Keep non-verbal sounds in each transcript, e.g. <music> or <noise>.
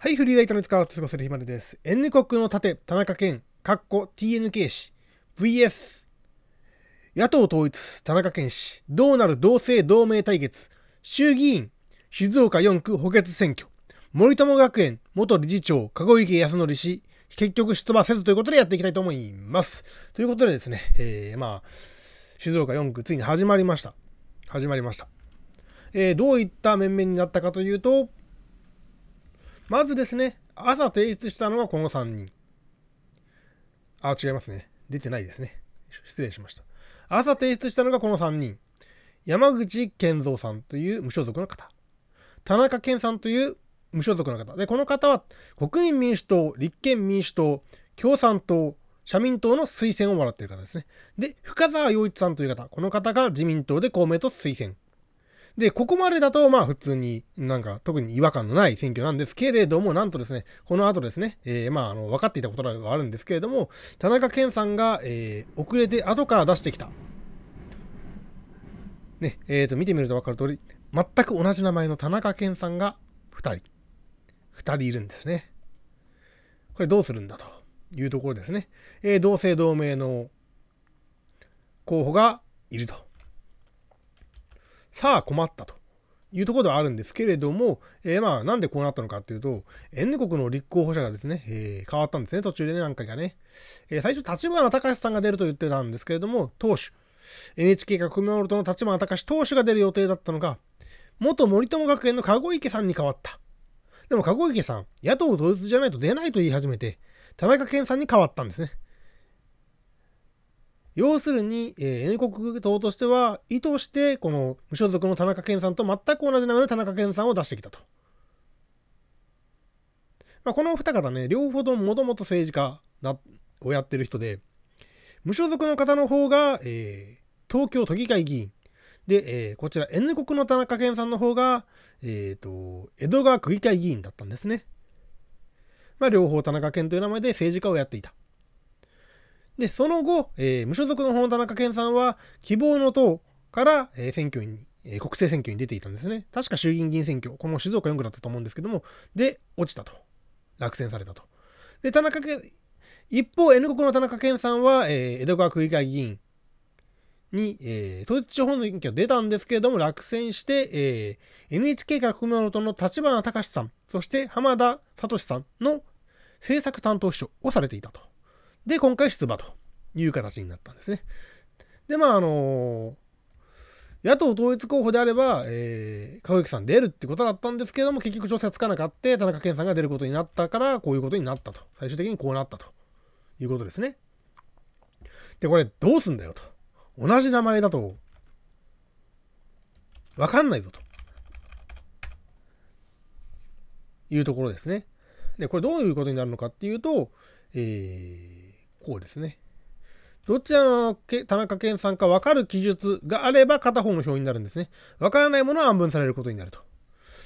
はい、フリーライトの力原過ごせるひまるです。N 国の盾、田中健、かっこ TNK 氏、VS、野党統一、田中健氏、どうなる同姓同名対決、衆議院、静岡4区補欠選挙、森友学園、元理事長、籠池康則氏、結局出馬せずということでやっていきたいと思います。ということでですね、えー、まあ、静岡4区ついに始まりました。始まりました。えー、どういった面々になったかというと、まずですね、朝提出したのはこの3人。あ、違いますね。出てないですね。失礼しました。朝提出したのがこの3人。山口健三さんという無所属の方。田中健さんという無所属の方。で、この方は国民民主党、立憲民主党、共産党、社民党の推薦をもらっている方ですね。で、深沢陽一さんという方。この方が自民党で公明党推薦。で、ここまでだと、まあ普通になんか特に違和感のない選挙なんですけれども、なんとですね、この後ですね、えー、まああの分かっていたことがあるんですけれども、田中健さんが、えー、遅れて後から出してきた。ね、えっ、ー、と、見てみると分かる通り、全く同じ名前の田中健さんが2人。2人いるんですね。これどうするんだというところですね。えー、同姓同名の候補がいると。さあ困ったというところではあるんですけれども、えー、まあなんでこうなったのかっていうと、N 国の立候補者がですね、えー、変わったんですね、途中でね、何回かね。えー、最初、立花隆さんが出ると言ってたんですけれども、党首、NHK が組み守るとの立花隆党首が出る予定だったのが、元森友学園の籠池さんに変わった。でも籠池さん、野党統一じゃないと出ないと言い始めて、田中健さんに変わったんですね。要するに、えー、N 国党としては、意図して、この無所属の田中健さんと全く同じ名前で、田中健さんを出してきたと。まあ、このお二方ね、両方とももともと政治家だをやってる人で、無所属の方の方が、えー、東京都議会議員。で、えー、こちら N 国の田中健さんの方が、えー、と、江戸川区議会議員だったんですね。まあ、両方田中健という名前で政治家をやっていた。で、その後、えー、無所属の方の田中健さんは、希望の党から、えー、選挙に、えー、国政選挙に出ていたんですね。確か衆議院議員選挙、この静岡4区だったと思うんですけども、で、落ちたと。落選されたと。で、田中健、一方、N 国の田中健さんは、え江戸川区議会議員に、え統一地方選挙出たんですけれども、落選して、え NHK から国民の党の立花隆さん、そして浜田聡さんの政策担当秘書をされていたと。で、今回出馬という形になったんですね。で、まあ、あの野党統一候補であれば、えー、籠池さん出るってことだったんですけども、結局調整はつかなかって、田中健さんが出ることになったから、こういうことになったと。最終的にこうなったということですね。で、これどうすんだよと。同じ名前だと、わかんないぞと。いうところですね。で、これどういうことになるのかっていうと、えー、向ですね。どちらの田中健さんか分かる記述があれば片方の表になるんですね。分からないものは暗分されることになると。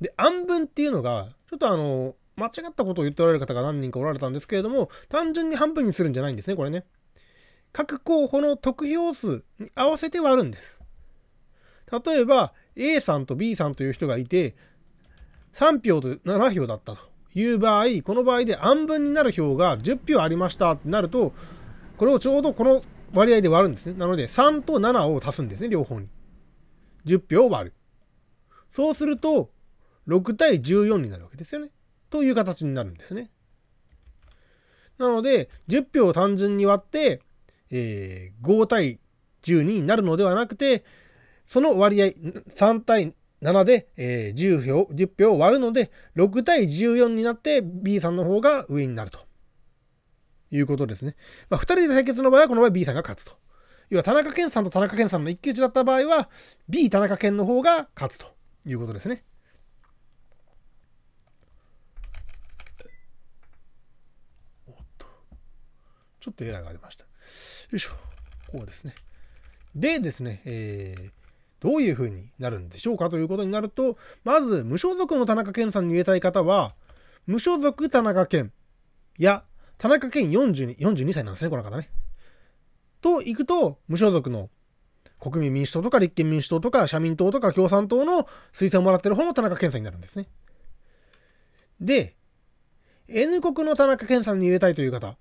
で、暗分っていうのが、ちょっとあの、間違ったことを言っておられる方が何人かおられたんですけれども、単純に半分にするんじゃないんですね、これね。各候補の得票数に合わせて割るんです。例えば、A さんと B さんという人がいて、3票と7票だったと。いう場合、この場合で半分になる票が10票ありましたってなると、これをちょうどこの割合で割るんですね。なので、3と7を足すんですね、両方に。10票を割る。そうすると、6対14になるわけですよね。という形になるんですね。なので、10票を単純に割って、えー、5対12になるのではなくて、その割合、3対7で、えー、10, 票10票割るので6対14になって B さんの方が上になるということですね。まあ、2人で対決の場合はこの場合 B さんが勝つと。要は田中健さんと田中健さんの一騎打ちだった場合は B 田中健の方が勝つということですね。おっと。ちょっとエラーが出ました。よいしょ。こうですね。でですね、えー、どういう風になるんでしょうかということになると、まず無所属の田中健さんに入れたい方は、無所属田中健や、田中健 42, 42歳なんですね、この方ね。と行くと、無所属の国民民主党とか立憲民主党とか社民党とか共産党の推薦をもらってる方の田中健さんになるんですね。で、N 国の田中健さんに入れたいという方。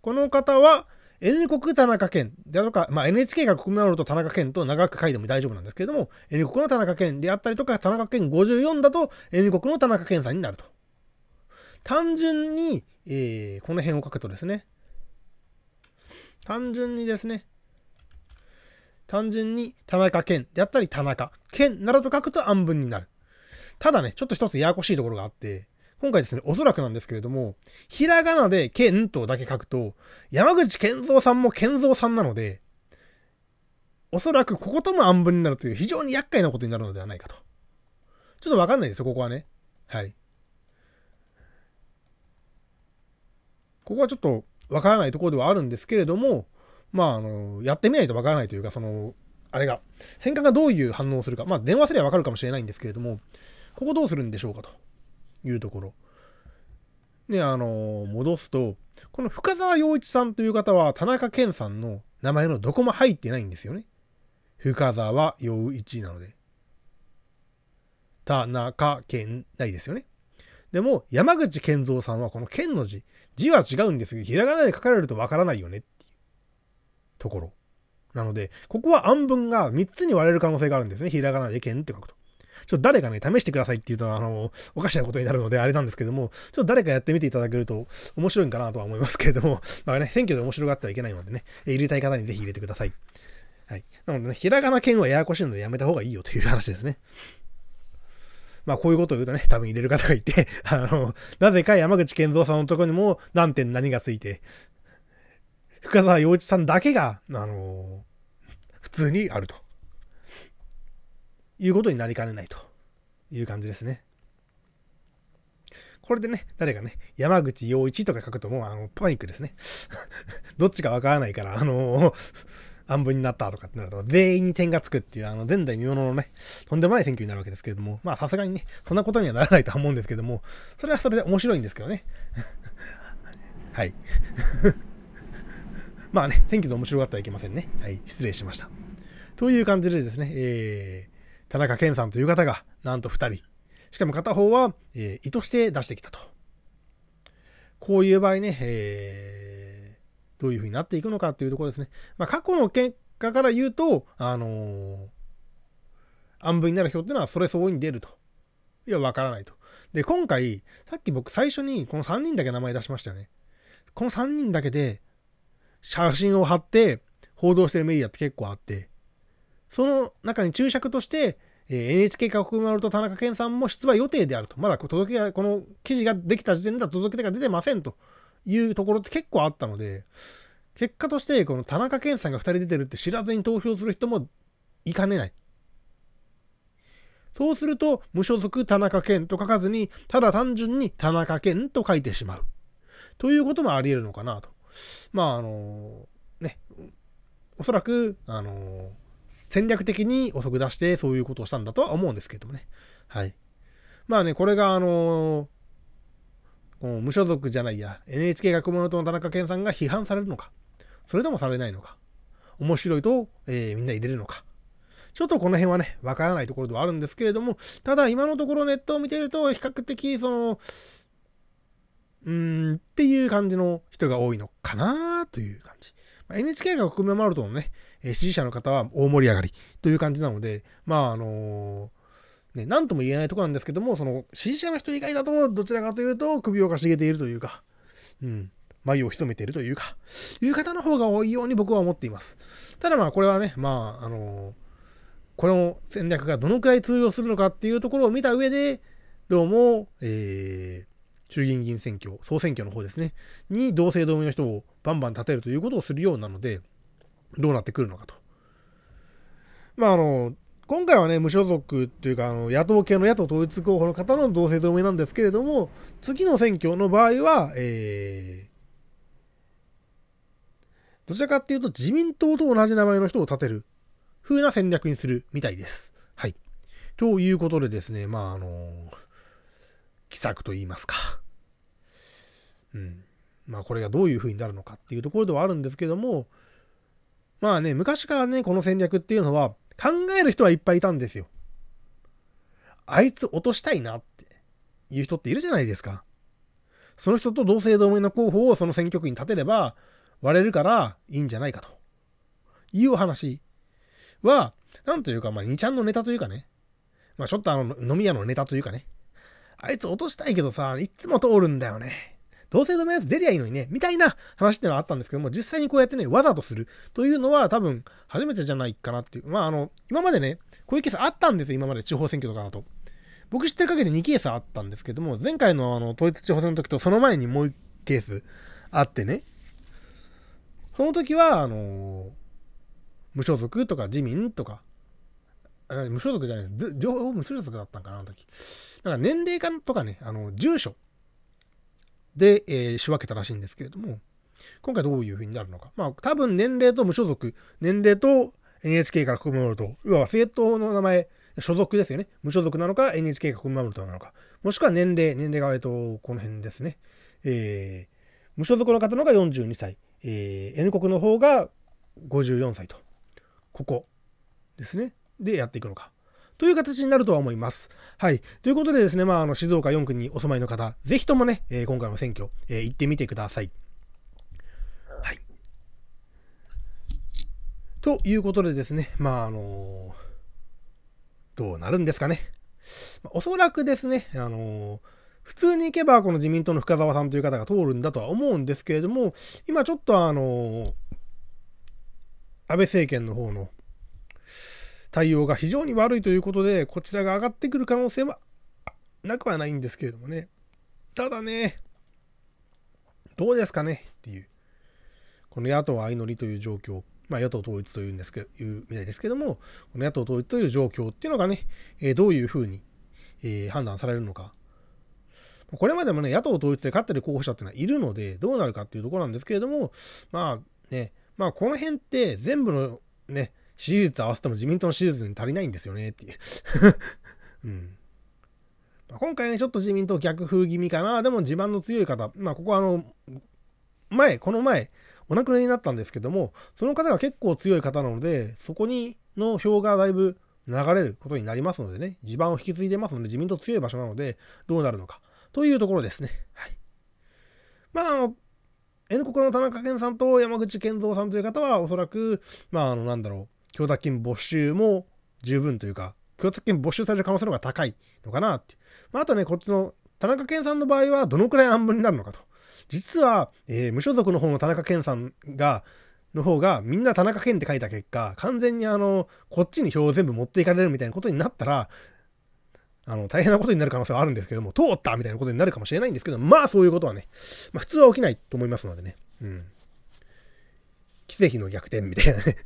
この方は、N 国田中健であるとか、まあ、NHK が国名を取ると田中健と長く書いても大丈夫なんですけれども、N 国の田中健であったりとか、田中健54だと N 国の田中健さんになると。単純に、えー、この辺を書くとですね、単純にですね、単純に田中健であったり田中健などと書くと暗文になる。ただね、ちょっと一つややこしいところがあって、今回ですね、おそらくなんですけれども、ひらがなでンとだけ書くと、山口健三さんも健三さんなので、おそらくこことも暗文になるという非常に厄介なことになるのではないかと。ちょっとわかんないですよ、ここはね。はい。ここはちょっとわからないところではあるんですけれども、まあ、あの、やってみないとわからないというか、その、あれが、戦艦がどういう反応をするか、まあ、電話すればわかるかもしれないんですけれども、ここどうするんでしょうかと。いうところ。ね、あの戻すと、この深沢陽一さんという方は田中健さんの名前のどこも入ってないんですよね。深沢陽一なので。田中健ないですよね。でも、山口健三さんはこの健の字、字は違うんですけど、ひらがなで書かれるとわからないよねっていうところ。なので、ここは暗文が3つに割れる可能性があるんですね。ひらがなで健って書くと。ちょっと誰かね、試してくださいって言うと、あの、おかしなことになるのであれなんですけども、ちょっと誰かやってみていただけると面白いんかなとは思いますけれども、<laughs> まあね、選挙で面白がってはいけないのでね、入れたい方にぜひ入れてください。はい。なのでね、ひらがな剣はややこしいのでやめた方がいいよという話ですね。まあこういうことを言うとね、多分入れる方がいて、<laughs> あの、なぜか山口健三さんのとこにも何点何がついて、深沢洋一さんだけが、あの、普通にあると。いうことになりかねないという感じですね。これでね、誰かね、山口洋一とか書くともうあのパニックですね。<laughs> どっちかわからないから、あのー、暗文になったとかってなると、全員に点がつくっていう、あの、前代未聞のね、とんでもない選挙になるわけですけれども、まあさすがにね、そんなことにはならないとは思うんですけども、それはそれで面白いんですけどね。<laughs> はい。<laughs> まあね、選挙で面白かったはいけませんね。はい、失礼しました。という感じでですね、え田中健さんという方が、なんと2人。しかも片方は、えー、意図して出してきたと。こういう場合ね、えー、どういうふうになっていくのかというところですね。まあ、過去の結果から言うと、あのー、分になる人っていうのはそれ相応に出ると。いや、わからないと。で、今回、さっき僕最初にこの3人だけ名前出しましたよね。この3人だけで、写真を貼って報道してるメディアって結構あって、その中に注釈として、えー、NHK 加国丸と田中健さんも出馬予定であると。まだ届けが、この記事ができた時点では届け出が出てませんというところって結構あったので、結果として、この田中健さんが2人出てるって知らずに投票する人もいかねない。そうすると、無所属田中健と書かずに、ただ単純に田中健と書いてしまう。ということもあり得るのかなと。まあ、あのー、ね、おそらく、あのー戦略的に遅く出してそういうことをしたんだとは思うんですけどもね。はい。まあね、これがあのー、無所属じゃないや、NHK 学問の田中健さんが批判されるのか、それともされないのか、面白いと、えー、みんな入れるのか、ちょっとこの辺はね、わからないところではあるんですけれども、ただ今のところネットを見ていると、比較的、その、うーん、っていう感じの人が多いのかなという感じ。NHK が国民をルるとのね、え支持者の方は大盛り上がりという感じなので、まああのね、何とも言えないところなんですけども、その支持者の人以外だと、どちらかというと首をかしげているというか、うん、眉をそめているというか、いう方の方が多いように僕は思っています。ただまあこれはね、まああのこの戦略がどのくらい通用するのかっていうところを見た上で、どうも、えー、衆議院議員選挙、総選挙の方ですね、に同姓同名の人をバンバン立てるということをするようなので、どうなってくるのかと。まあ、あの、今回はね、無所属っていうか、あの野党系の野党統一候補の方の同姓同名なんですけれども、次の選挙の場合は、えー、どちらかっていうと自民党と同じ名前の人を立てる風な戦略にするみたいです。はい。ということでですね、まあ、あの奇策と言いますか。うんまあ、これがどういうふうになるのかっていうところではあるんですけどもまあね昔からねこの戦略っていうのは考える人はいっぱいいたんですよ。あいつ落としたいなっていう人っているじゃないですか。その人と同姓同名の候補をその選挙区に立てれば割れるからいいんじゃないかというお話は、何というか、まあ、2ちゃんのネタというかね、まあ、ちょっとあの、飲み屋のネタというかね、あいつ落としたいけどさ、いつも通るんだよね。同性止めのやつ出りゃいいのにね、みたいな話ってのはあったんですけども、実際にこうやってね、わざとするというのは多分初めてじゃないかなっていう。まあ、あの、今までね、こういうケースあったんですよ、今まで地方選挙とかだと。僕知ってる限り2ケースあったんですけども、前回のあの統一地方選の時とその前にもう1ケースあってね、その時は、あの無所属とか自民とか、無所属じゃないです。情報無所属だったんかな、あの時。だから年齢感とかね、あの、住所で、えー、仕分けたらしいんですけれども、今回どういうふうになるのか。まあ、多分年齢と無所属、年齢と NHK から国守ると、要は政党の名前、所属ですよね。無所属なのか、NHK が国まるとなのか。もしくは年齢、年齢が、えっと、この辺ですね。えー、無所属の方のが42歳、えー、N 国の方が54歳と、ここですね。でやっていくのか。という形になるとは思います。はい。ということでですね、まあ、あの、静岡4区にお住まいの方、ぜひともね、えー、今回の選挙、えー、行ってみてください。はい。ということでですね、まあ、あのー、どうなるんですかね。おそらくですね、あの普通に行けばこの自民党の深沢さんという方が通るんだとは思うんですけれども、今ちょっとあの、安倍政権の方の対応が非常に悪いということで、こちらが上がってくる可能性はなくはないんですけれどもね。ただね、どうですかねっていう。この野党相乗りという状況、まあ、野党統一というんですけど、いうみたいですけども、この野党統一という状況っていうのがね、えどういうふうに、え判断されるのか。これまでもね、野党統一で勝ってる候補者っていうのはいるので、どうなるかっていうところなんですけれども、まあね、まあこの辺って全部のね、支持率合わせても自民党の支持率に足りないんですよねっていう <laughs> うん。まあ、今回ね、ちょっと自民党逆風気味かな。でも地盤の強い方、まあ、ここはあの、前、この前、お亡くなりになったんですけども、その方が結構強い方なので、そこにの票がだいぶ流れることになりますのでね、地盤を引き継いでますので、自民党強い場所なので、どうなるのか、というところですね。はい。まあ、あの、N 国の田中健さんと山口健三さんという方は、おそらく、まあ、あの、なんだろう、供託金没収も十分というか、供託金没収される可能性の方が高いのかなってまあ、あとね、こっちの田中健さんの場合はどのくらい安分になるのかと。実は、えー、無所属の方の田中健さんが、の方がみんな田中健って書いた結果、完全にあの、こっちに票を全部持っていかれるみたいなことになったら、あの、大変なことになる可能性はあるんですけども、通ったみたいなことになるかもしれないんですけど、まあそういうことはね、まあ普通は起きないと思いますのでね。うん。奇跡の逆転みたいなね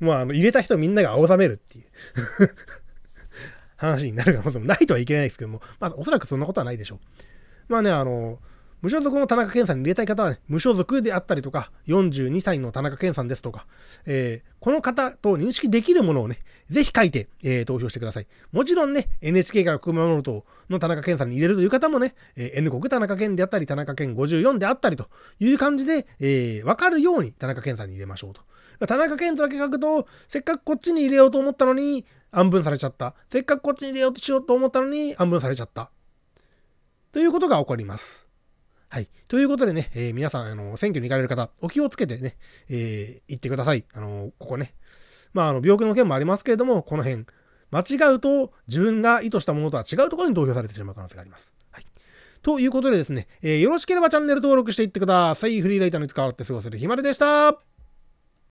もうあの入れた人みんなが青ざめるっていう <laughs> 話になる可能性もないとはいけないですけども、まあおそらくそんなことはないでしょう。まあね、あの、無所属の田中健さんに入れたい方は、ね、無所属であったりとか、42歳の田中健さんですとか、えー、この方と認識できるものをね、ぜひ書いて、えー、投票してください。もちろんね、NHK から熊本党の田中健さんに入れるという方もね、えー、N 国田中健であったり、田中健54であったりという感じで、えー、わかるように田中健さんに入れましょうと。田中健とだけ書くと、せっかくこっちに入れようと思ったのに、安分されちゃった。せっかくこっちに入れようとしようと思ったのに、安分されちゃった。ということが起こります。はい。ということでね、えー、皆さん、あの、選挙に行かれる方、お気をつけてね、えー、行ってください。あの、ここね。まあ、あの、病気の件もありますけれども、この辺、間違うと、自分が意図したものとは違うところに投票されてしまう可能性があります。はい。ということでですね、えー、よろしければチャンネル登録していってください。フリーライターの使われて過ごせるひまるでした。